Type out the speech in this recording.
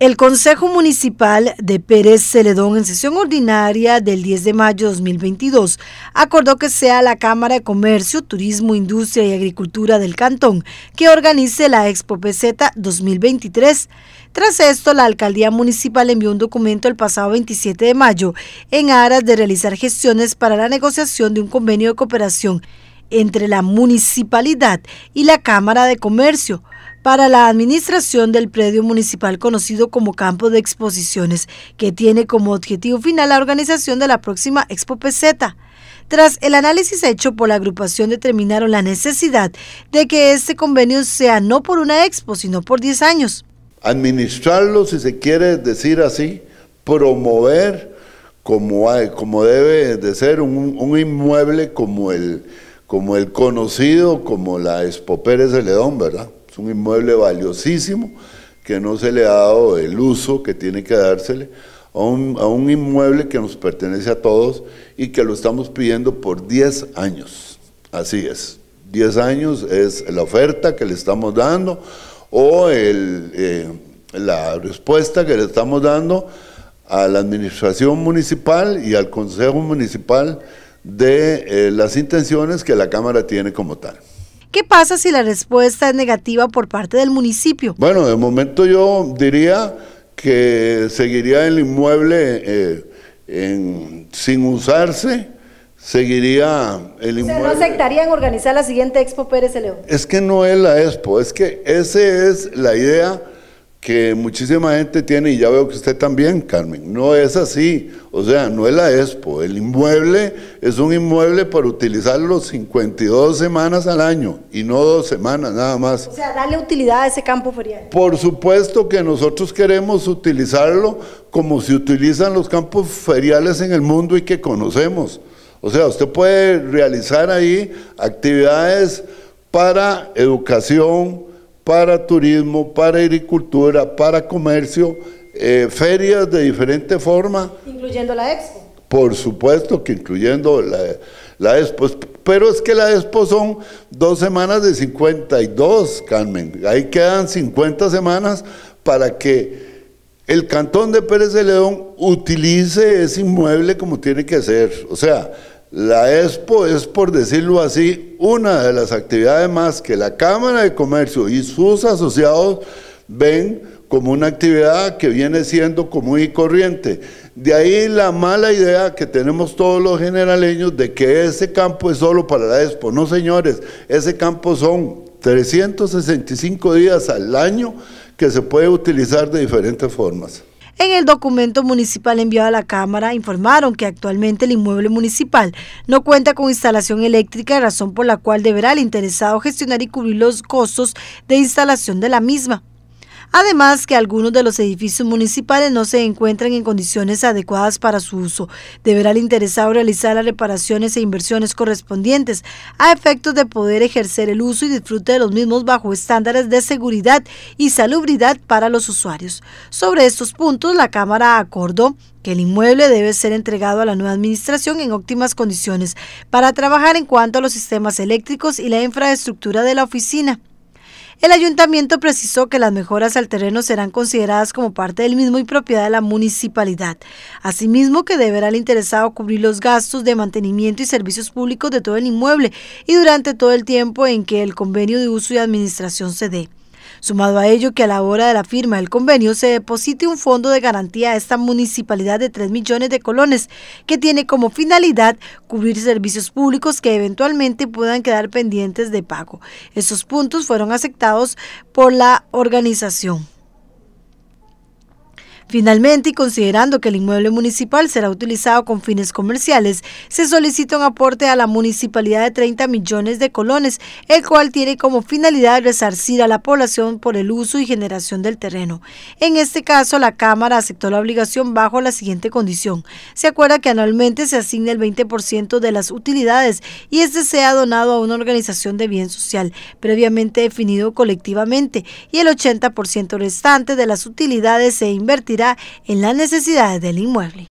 El Consejo Municipal de Pérez Celedón, en sesión ordinaria del 10 de mayo de 2022, acordó que sea la Cámara de Comercio, Turismo, Industria y Agricultura del Cantón que organice la Expo PZ 2023. Tras esto, la Alcaldía Municipal envió un documento el pasado 27 de mayo en aras de realizar gestiones para la negociación de un convenio de cooperación entre la municipalidad y la Cámara de Comercio para la administración del predio municipal conocido como Campo de Exposiciones, que tiene como objetivo final la organización de la próxima Expo PZ. Tras el análisis hecho por la agrupación determinaron la necesidad de que este convenio sea no por una expo, sino por 10 años. Administrarlo, si se quiere decir así, promover como, como debe de ser un, inmueble como el, como el conocido, como la Expo Pérez de León, ¿verdad? Es un inmueble valiosísimo que no se le ha dado el uso que tiene que dársele a un, inmueble que nos pertenece a todos y que lo estamos pidiendo por 10 años. Así es. 10 años es la oferta que le estamos dando o eh, la respuesta que le estamos dando a la administración municipal y al consejo municipal de eh, las intenciones que la Cámara tiene como tal. ¿Qué pasa si la respuesta es negativa por parte del municipio? Bueno, de momento yo diría que seguiría el inmueble eh, sin usarse seguiría el inmueble. ¿Se no aceptarían organizar la siguiente Expo Pérez León? Es que no es la Expo, es que esa es la idea que muchísima gente tiene, y ya veo que usted también, Carmen, no es así, o sea, no es la expo, el inmueble es un inmueble para utilizarlo 52 semanas al año y no dos semanas nada más. O sea, darle utilidad a ese campo ferial. Por supuesto que nosotros queremos utilizarlo como se utilizan los campos feriales en el mundo y que conocemos. O sea, usted puede realizar ahí actividades para educación, para turismo, para agricultura, para comercio, eh, ferias de diferente forma. Incluyendo la expo. Por supuesto que incluyendo la, la expo. Pero es que la expo son dos semanas de 52, Carmen. Ahí quedan 50 semanas para que el cantón de Pérez de León utilice ese inmueble como tiene que ser. O sea, la expo es, por decirlo así, una de las actividades más que la Cámara de Comercio y sus asociados ven como una actividad que viene siendo común y corriente. De ahí la mala idea que tenemos todos los generaleños de que ese campo es solo para la expo. No, señores, ese campo son 365 días al año que se puede utilizar de diferentes formas. En el documento municipal enviado a la Cámara informaron que actualmente el inmueble municipal no cuenta con instalación eléctrica, razón por la cual deberá el interesado gestionar y cubrir los costos de instalación de la misma. Además que algunos de los edificios municipales no se encuentran en condiciones adecuadas para su uso. Deberá el interesado realizar las reparaciones e inversiones correspondientes a efectos de poder ejercer el uso y disfrute de los mismos bajo estándares de seguridad y salubridad para los usuarios. Sobre estos puntos, la Cámara acordó que el inmueble debe ser entregado a la nueva administración en óptimas condiciones para trabajar en cuanto a los sistemas eléctricos y la infraestructura de la oficina. El ayuntamiento precisó que las mejoras al terreno serán consideradas como parte del mismo y propiedad de la municipalidad. Asimismo, que deberá el interesado cubrir los gastos de mantenimiento y servicios públicos de todo el inmueble y durante todo el tiempo en que el convenio de uso y administración se dé. Sumado a ello que a la hora de la firma del convenio se deposite un fondo de garantía a esta municipalidad de 3 millones de colones que tiene como finalidad cubrir servicios públicos que eventualmente puedan quedar pendientes de pago. Esos puntos fueron aceptados por la organización. Finalmente, y considerando que el inmueble municipal será utilizado con fines comerciales, se solicita un aporte a la municipalidad de 30 millones de colones, el cual tiene como finalidad resarcir a la población por el uso y generación del terreno. En este caso, la Cámara aceptó la obligación bajo la siguiente condición. Se acuerda que anualmente se asigna el 20% de las utilidades y este sea donado a una organización de bien social, previamente definido colectivamente, y el 80% restante de las utilidades se invertirá en las necesidades del inmueble.